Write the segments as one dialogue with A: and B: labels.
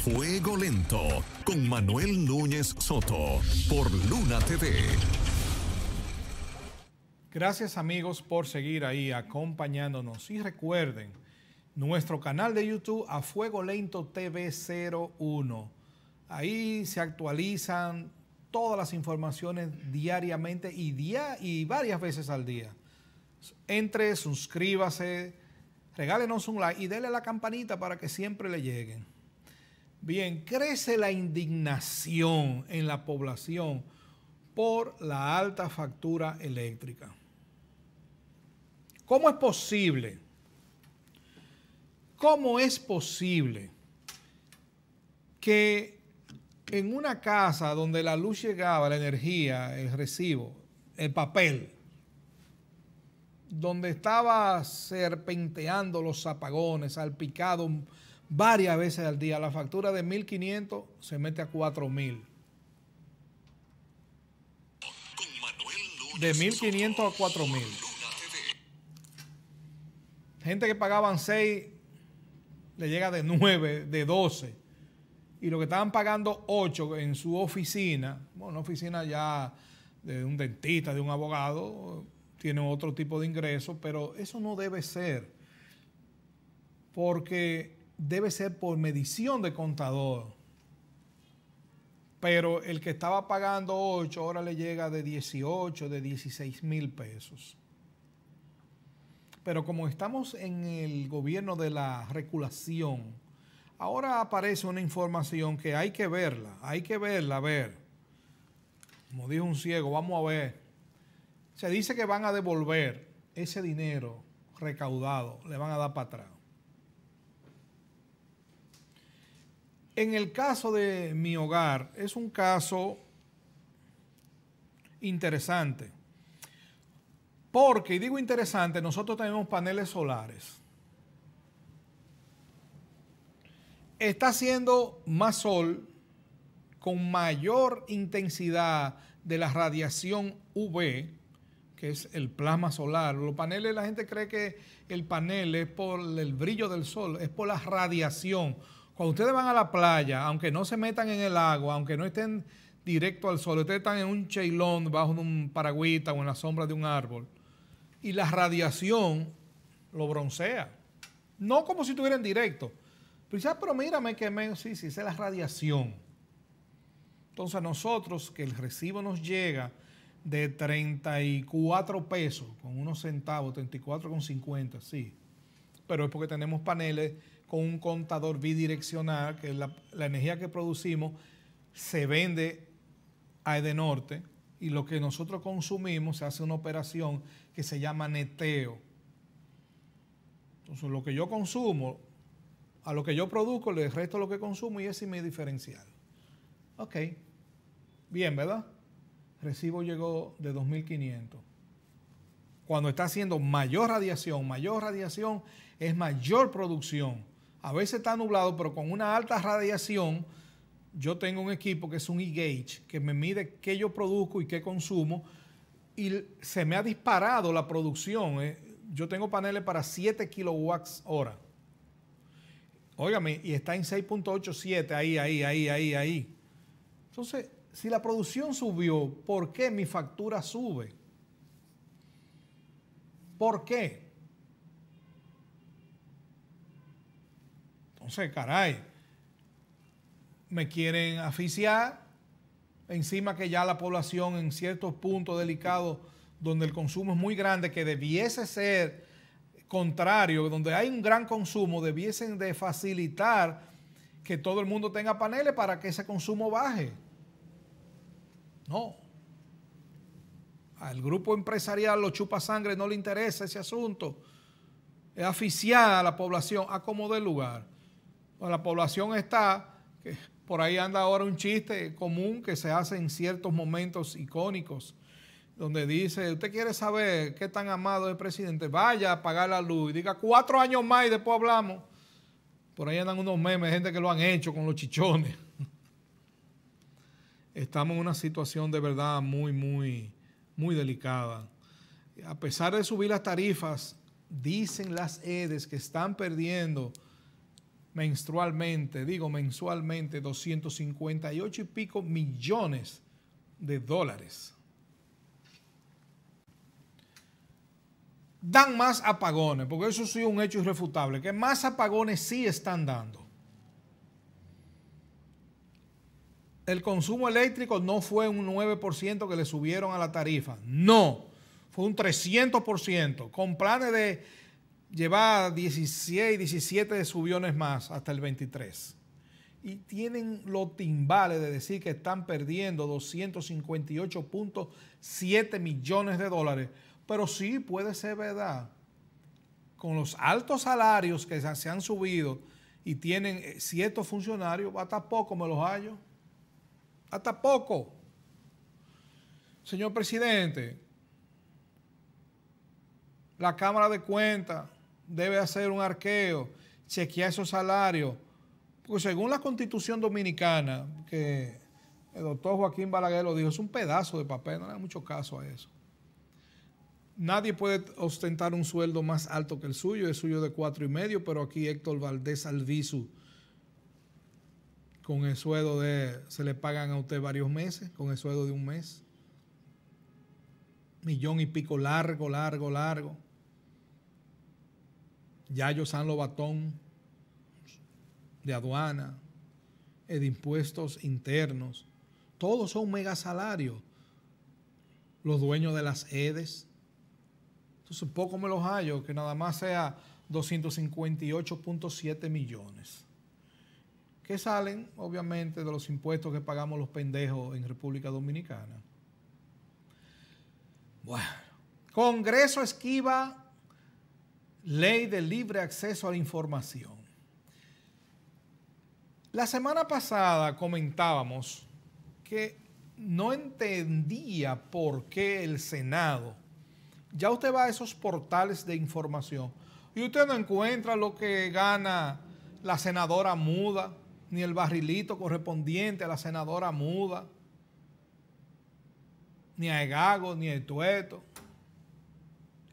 A: Fuego Lento con Manuel Núñez Soto por Luna TV. Gracias amigos por seguir ahí acompañándonos y recuerden nuestro canal de YouTube a Fuego Lento TV01. Ahí se actualizan todas las informaciones diariamente y, día, y varias veces al día. Entre, suscríbase, regálenos un like y dele la campanita para que siempre le lleguen. Bien, crece la indignación en la población por la alta factura eléctrica. ¿Cómo es posible? ¿Cómo es posible que en una casa donde la luz llegaba, la energía, el recibo, el papel, donde estaba serpenteando los zapagones, salpicado varias veces al día. La factura de 1.500 se mete a 4.000. De 1.500 a 4.000. Gente que pagaban 6 le llega de 9, de 12. Y lo que estaban pagando 8 en su oficina, bueno, una oficina ya de un dentista, de un abogado, tiene otro tipo de ingresos, pero eso no debe ser. Porque debe ser por medición de contador. Pero el que estaba pagando 8 ahora le llega de 18, de 16 mil pesos. Pero como estamos en el gobierno de la regulación, ahora aparece una información que hay que verla, hay que verla, a ver. Como dijo un ciego, vamos a ver. Se dice que van a devolver ese dinero recaudado, le van a dar para atrás. En el caso de mi hogar, es un caso interesante. Porque, y digo interesante, nosotros tenemos paneles solares. Está haciendo más sol con mayor intensidad de la radiación UV, que es el plasma solar. Los paneles, la gente cree que el panel es por el brillo del sol, es por la radiación cuando ustedes van a la playa, aunque no se metan en el agua, aunque no estén directo al sol, ustedes están en un cheilón bajo de un paragüita o en la sombra de un árbol, y la radiación lo broncea. No como si estuvieran directo. Quizás, ah, pero mírame que me, sí, sí, es la radiación. Entonces nosotros que el recibo nos llega de 34 pesos con unos centavos, 34,50, sí. Pero es porque tenemos paneles con un contador bidireccional, que la, energía que producimos se vende a Edenorte y lo que nosotros consumimos se hace una operación que se llama neteo. Entonces, lo que yo consumo, a lo que yo produzco, le resto lo que consumo y ese es mi diferencial. Ok, bien, ¿verdad? Recibo llegó de 2500. Cuando está haciendo mayor radiación, mayor radiación es mayor producción a veces está nublado, pero con una alta radiación, yo tengo un equipo que es un e-gauge, que me mide qué yo produzco y qué consumo, y se me ha disparado la producción. Eh. Yo tengo paneles para 7 kilowatts hora. Óigame, y está en 6.87, ahí, ahí, ahí, ahí, ahí. Entonces, si la producción subió, ¿por qué mi factura sube? ¿Por qué? sé, caray, me quieren aficiar, encima que ya la población en ciertos puntos delicados donde el consumo es muy grande, que debiese ser contrario, donde hay un gran consumo, debiesen de facilitar que todo el mundo tenga paneles para que ese consumo baje. No. Al grupo empresarial, los chupa sangre, no le interesa ese asunto. Es aficiar a la población a como lugar la población está, por ahí anda ahora un chiste común que se hace en ciertos momentos icónicos, donde dice, usted quiere saber qué tan amado es el presidente, vaya a apagar la luz y diga cuatro años más y después hablamos. Por ahí andan unos memes, gente que lo han hecho con los chichones. Estamos en una situación de verdad muy, muy, muy delicada. A pesar de subir las tarifas, dicen las EDES que están perdiendo mensualmente, digo mensualmente, 258 y pico millones de dólares. Dan más apagones, porque eso sí es un hecho irrefutable, que más apagones sí están dando. El consumo eléctrico no fue un 9% que le subieron a la tarifa, no, fue un 300%, con planes de lleva 16, 17 subiones más hasta el 23. Y tienen los timbales de decir que están perdiendo 258.7 millones de dólares. Pero sí puede ser verdad. Con los altos salarios que se han subido y tienen ciertos eh, funcionarios, hasta poco me los hallo. Hasta poco. Señor presidente, la Cámara de Cuentas debe hacer un arqueo, chequear esos salarios. Porque según la constitución dominicana, que el doctor Joaquín Balaguer lo dijo, es un pedazo de papel, no le da mucho caso a eso. Nadie puede ostentar un sueldo más alto que el suyo, el suyo de cuatro y medio, pero aquí Héctor Valdés Alvisu, con el sueldo de, se le pagan a usted varios meses, con el sueldo de un mes. Millón y pico largo, largo, largo. Yayo San Batón, de aduana, eh, de impuestos internos, todos son megasalarios. Los dueños de las EDES. Entonces, poco me los hallo que nada más sea 258.7 millones. Que salen, obviamente, de los impuestos que pagamos los pendejos en República Dominicana. Bueno, Congreso esquiva Ley de libre acceso a la información. La semana pasada comentábamos que no entendía por qué el Senado, ya usted va a esos portales de información y usted no encuentra lo que gana la senadora muda, ni el barrilito correspondiente a la senadora muda, ni a Egago, ni a Tueto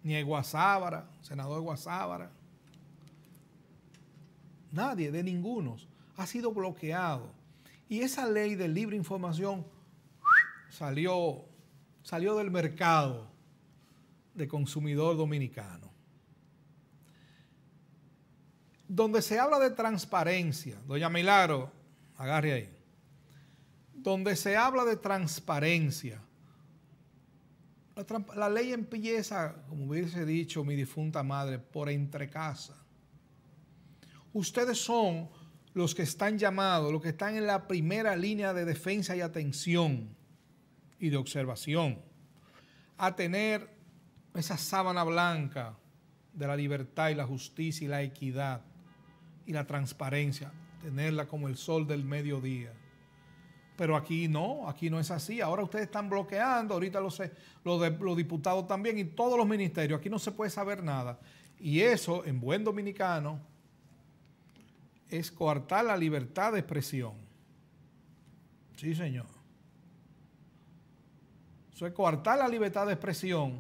A: ni Guasábara, senador Guasábara. Nadie, de ninguno, ha sido bloqueado. Y esa ley de libre información salió, salió del mercado de consumidor dominicano. Donde se habla de transparencia, doña Milagro, agarre ahí. Donde se habla de transparencia, la, ley empieza, como hubiese dicho mi difunta madre, por entre casa. Ustedes son los que están llamados, los que están en la primera línea de defensa y atención y de observación, a tener esa sábana blanca de la libertad y la justicia y la equidad y la transparencia, tenerla como el sol del mediodía. Pero aquí no, aquí no es así. Ahora ustedes están bloqueando, ahorita los, los, diputados también y todos los ministerios. Aquí no se puede saber nada. Y eso, en buen dominicano, es coartar la libertad de expresión. Sí, señor. Eso es coartar la libertad de expresión.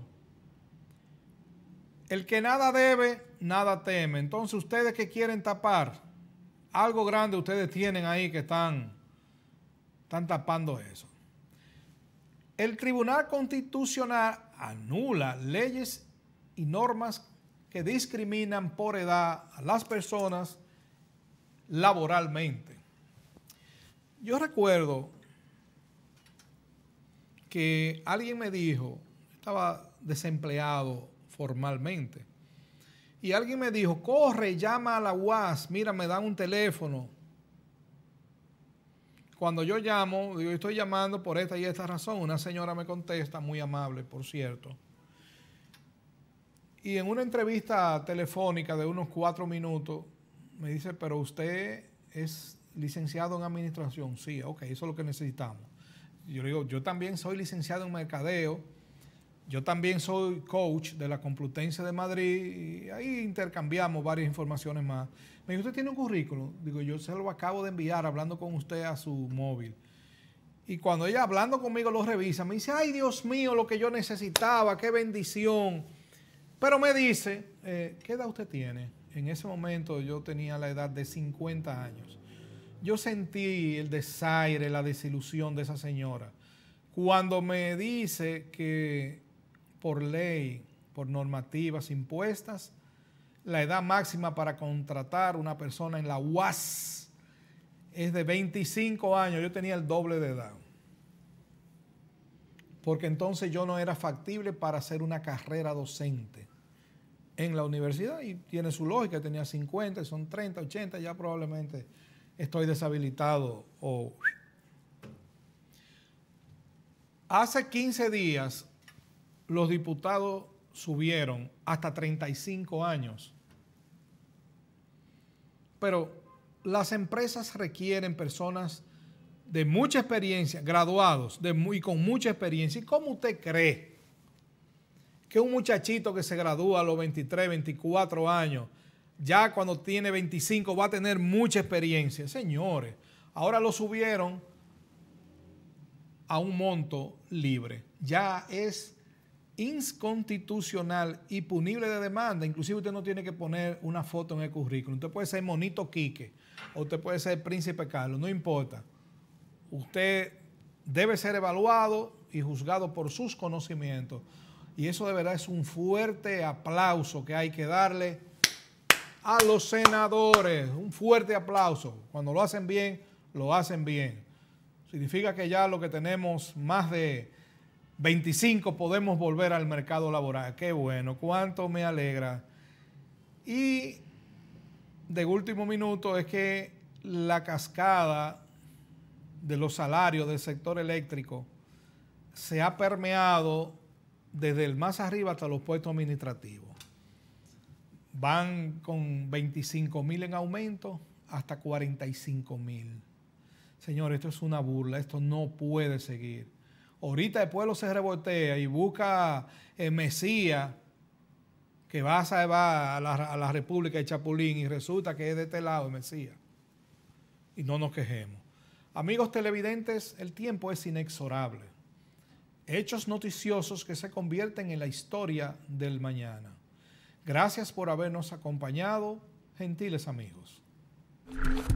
A: El que nada debe, nada teme. Entonces, ustedes que quieren tapar, algo grande ustedes tienen ahí que están están tapando eso. El Tribunal Constitucional anula leyes y normas que discriminan por edad a las personas laboralmente. Yo recuerdo que alguien me dijo, estaba desempleado formalmente, y alguien me dijo, corre, llama a la UAS, mira, me dan un teléfono, cuando yo llamo, digo, estoy llamando por esta y esta razón, una señora me contesta, muy amable, por cierto. Y en una entrevista telefónica de unos cuatro minutos, me dice, pero usted es licenciado en administración. Sí, ok, eso es lo que necesitamos. Yo le digo, yo también soy licenciado en mercadeo yo también soy coach de la Complutense de Madrid y ahí intercambiamos varias informaciones más. Me dijo, ¿usted tiene un currículum. Digo, yo se lo acabo de enviar hablando con usted a su móvil. Y cuando ella hablando conmigo lo revisa, me dice, ay Dios mío, lo que yo necesitaba, qué bendición. Pero me dice, eh, ¿qué edad usted tiene? En ese momento yo tenía la edad de 50 años. Yo sentí el desaire, la desilusión de esa señora. Cuando me dice que por ley, por normativas impuestas, la edad máxima para contratar una persona en la UAS es de 25 años. Yo tenía el doble de edad. Porque entonces yo no era factible para hacer una carrera docente en la universidad. Y tiene su lógica, tenía 50, son 30, 80, ya probablemente estoy deshabilitado o... Hace 15 días los diputados subieron hasta 35 años. Pero las empresas requieren personas de mucha experiencia, graduados de muy, con mucha experiencia. ¿Y cómo usted cree que un muchachito que se gradúa a los 23, 24 años, ya cuando tiene 25 va a tener mucha experiencia? Señores, ahora lo subieron a un monto libre. Ya es inconstitucional y punible de demanda. Inclusive usted no tiene que poner una foto en el currículum. Usted puede ser Monito Quique o usted puede ser Príncipe Carlos, no importa. Usted debe ser evaluado y juzgado por sus conocimientos. Y eso de verdad es un fuerte aplauso que hay que darle a los senadores. Un fuerte aplauso. Cuando lo hacen bien, lo hacen bien. Significa que ya lo que tenemos más de 25 podemos volver al mercado laboral. Qué bueno, cuánto me alegra. Y de último minuto es que la cascada de los salarios del sector eléctrico se ha permeado desde el más arriba hasta los puestos administrativos. Van con 25 mil en aumento hasta 45 mil. Señor, esto es una burla, esto no puede seguir Ahorita el pueblo se revoltea y busca el eh, Mesías que va a a la, la República de Chapulín y resulta que es de este lado el Mesías. Y no nos quejemos. Amigos televidentes, el tiempo es inexorable. Hechos noticiosos que se convierten en la historia del mañana. Gracias por habernos acompañado, gentiles amigos.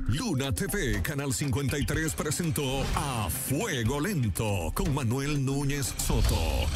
A: Luna TV, Canal 53 presentó A Fuego Lento con Manuel Núñez Soto.